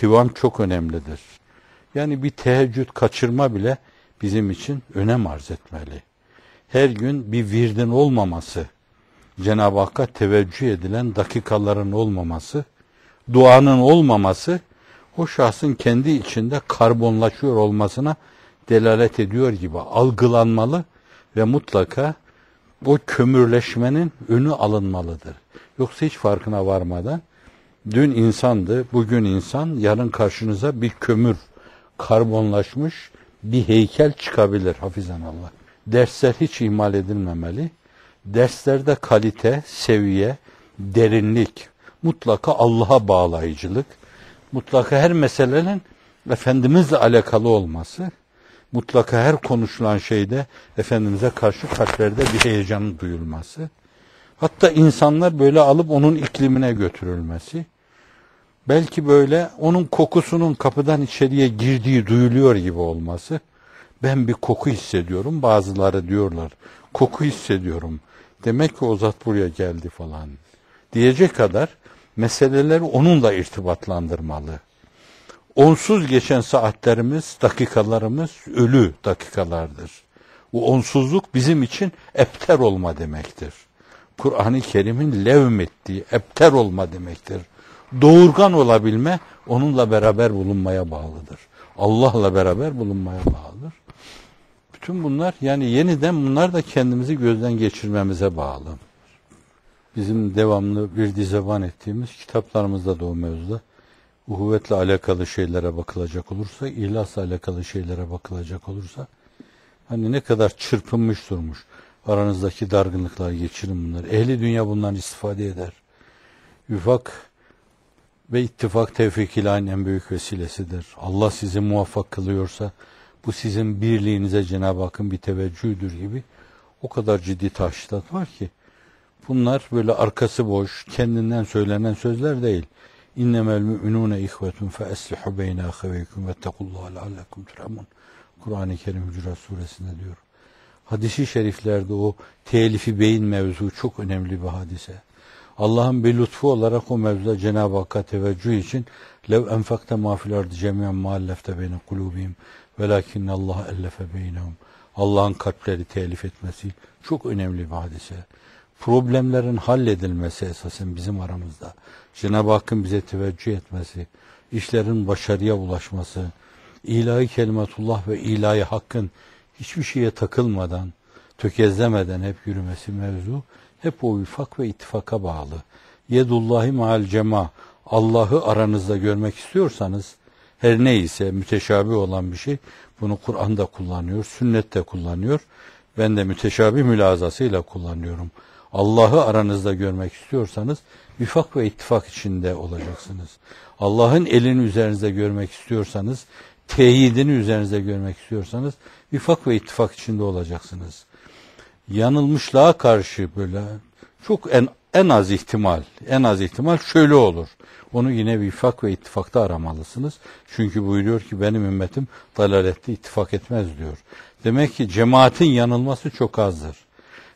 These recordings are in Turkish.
kıvam çok önemlidir. Yani bir teheccüd kaçırma bile bizim için önem arz etmeli. Her gün bir virdin olmaması, Cenab-ı Hakk'a teveccüh edilen dakikaların olmaması, duanın olmaması, o şahsın kendi içinde karbonlaşıyor olmasına delalet ediyor gibi algılanmalı ve mutlaka o kömürleşmenin önü alınmalıdır. Yoksa hiç farkına varmadan Dün insandı, bugün insan, yarın karşınıza bir kömür, karbonlaşmış bir heykel çıkabilir hafizan Allah. Dersler hiç ihmal edilmemeli. Derslerde kalite, seviye, derinlik, mutlaka Allah'a bağlayıcılık, mutlaka her meselenin Efendimizle alakalı olması, mutlaka her konuşulan şeyde Efendimiz'e karşı kalplerde bir heyecan duyulması, hatta insanlar böyle alıp onun iklimine götürülmesi, belki böyle onun kokusunun kapıdan içeriye girdiği duyuluyor gibi olması. Ben bir koku hissediyorum. Bazıları diyorlar koku hissediyorum. Demek ki o zat buraya geldi falan diyecek kadar meseleleri onunla irtibatlandırmalı. Onsuz geçen saatlerimiz, dakikalarımız ölü dakikalardır. Bu onsuzluk bizim için epter olma demektir. Kur'an-ı Kerim'in levmettiği epter olma demektir doğurgan olabilme onunla beraber bulunmaya bağlıdır. Allah'la beraber bulunmaya bağlıdır. Bütün bunlar yani yeniden bunlar da kendimizi gözden geçirmemize bağlı. Bizim devamlı bir dizevan ettiğimiz kitaplarımızda da o mevzuda uhuvvetle alakalı şeylere bakılacak olursa, ihlasla alakalı şeylere bakılacak olursa hani ne kadar çırpınmış durmuş. Aranızdaki dargınlıklar geçirin bunlar. Ehli dünya bundan istifade eder. Üfak ve ittifak tevfik ilahin en büyük vesilesidir. Allah sizi muvaffak kılıyorsa bu sizin birliğinize Cenab-ı Hakk'ın bir teveccühüdür gibi o kadar ciddi tahşidat var ki bunlar böyle arkası boş kendinden söylenen sözler değil. İnnemel müminune ihvetun fe eslihu beyne ahveykum ve tekullaha leallekum turemun. Kur'an-ı Kerim Hücurat suresinde diyor. Hadisi şeriflerde o telifi beyin mevzu çok önemli bir hadise. Allah'ın bir lütfu olarak o mevzuda Cenab-ı Hakk'a teveccüh için lev enfakte mafil ardı cemiyen muallefte beyni kulubihim velakinne Allah ellefe beynehum. Allah'ın kalpleri telif etmesi çok önemli bir hadise. Problemlerin halledilmesi esasen bizim aramızda. Cenab-ı Hakk'ın bize teveccüh etmesi, işlerin başarıya ulaşması, ilahi kelimetullah ve ilahi hakkın hiçbir şeye takılmadan, tökezlemeden hep yürümesi mevzu hep o vifak ve ittifaka bağlı. Yedullahi maal cema. Allah'ı aranızda görmek istiyorsanız her neyse müteşabi olan bir şey bunu Kur'an'da kullanıyor, sünnette kullanıyor. Ben de müteşabi mülazasıyla kullanıyorum. Allah'ı aranızda görmek istiyorsanız vifak ve ittifak içinde olacaksınız. Allah'ın elini üzerinizde görmek istiyorsanız, teyidini üzerinizde görmek istiyorsanız vifak ve ittifak içinde olacaksınız yanılmışlığa karşı böyle çok en en az ihtimal, en az ihtimal şöyle olur. Onu yine vifak ve ittifakta aramalısınız. Çünkü buyuruyor ki benim ümmetim dalalette ittifak etmez diyor. Demek ki cemaatin yanılması çok azdır.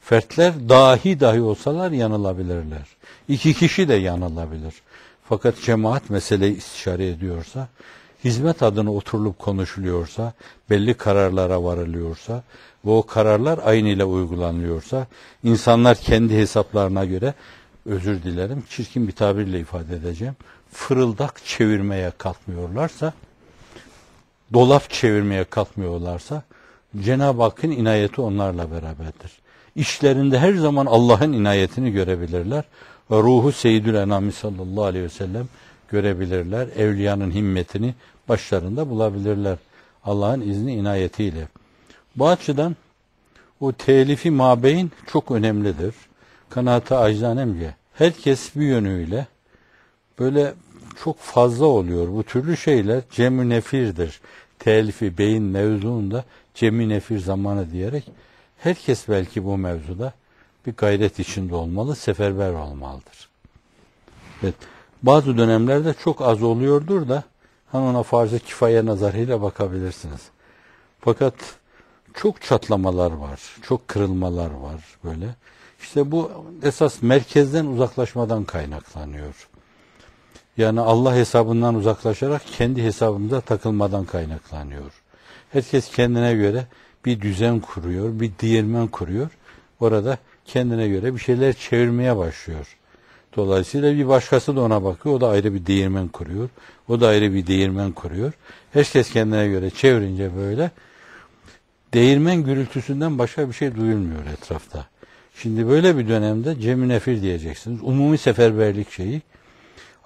Fertler dahi dahi olsalar yanılabilirler. İki kişi de yanılabilir. Fakat cemaat meseleyi istişare ediyorsa hizmet adına oturulup konuşuluyorsa, belli kararlara varılıyorsa ve o kararlar aynı ile uygulanıyorsa, insanlar kendi hesaplarına göre özür dilerim, çirkin bir tabirle ifade edeceğim. Fırıldak çevirmeye kalkmıyorlarsa, dolap çevirmeye kalkmıyorlarsa, Cenab-ı Hakk'ın inayeti onlarla beraberdir. İşlerinde her zaman Allah'ın inayetini görebilirler. Ve ruhu Seyyidül Enami sallallahu aleyhi ve sellem görebilirler. Evliyanın himmetini başlarında bulabilirler. Allah'ın izni inayetiyle. Bu açıdan o telifi mabeyin çok önemlidir. Kanaata aczanemce. Herkes bir yönüyle böyle çok fazla oluyor. Bu türlü şeyler cemü nefirdir. Telifi beyin mevzuunda cemü nefir zamanı diyerek herkes belki bu mevzuda bir gayret içinde olmalı, seferber olmalıdır. Evet. Bazı dönemlerde çok az oluyordur da hani ona farz-ı kifaya nazarıyla bakabilirsiniz. Fakat çok çatlamalar var, çok kırılmalar var böyle. İşte bu esas merkezden uzaklaşmadan kaynaklanıyor. Yani Allah hesabından uzaklaşarak kendi hesabımıza takılmadan kaynaklanıyor. Herkes kendine göre bir düzen kuruyor, bir değirmen kuruyor. Orada kendine göre bir şeyler çevirmeye başlıyor. Dolayısıyla bir başkası da ona bakıyor. O da ayrı bir değirmen kuruyor. O da ayrı bir değirmen kuruyor. Herkes kendine göre çevirince böyle değirmen gürültüsünden başka bir şey duyulmuyor etrafta. Şimdi böyle bir dönemde cemi nefir diyeceksiniz. Umumi seferberlik şeyi.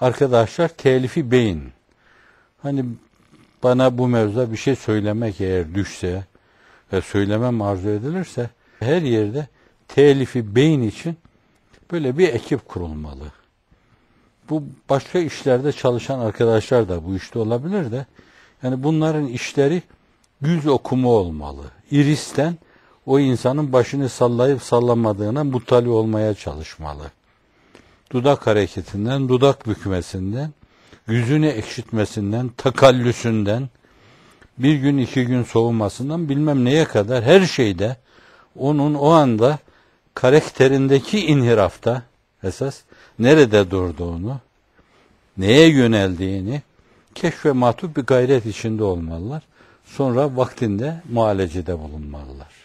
Arkadaşlar telifi beyin. Hani bana bu mevzuda bir şey söylemek eğer düşse ve söylemem arzu edilirse her yerde telifi beyin için Böyle bir ekip kurulmalı. Bu başka işlerde çalışan arkadaşlar da bu işte olabilir de yani bunların işleri yüz okumu olmalı. İristen o insanın başını sallayıp sallamadığına mutali olmaya çalışmalı. Dudak hareketinden, dudak bükmesinden, yüzünü ekşitmesinden, takallüsünden, bir gün iki gün soğumasından bilmem neye kadar her şeyde onun o anda karakterindeki inhirafta esas nerede durduğunu, neye yöneldiğini keşfe matub bir gayret içinde olmalılar. Sonra vaktinde muhalecede bulunmalılar.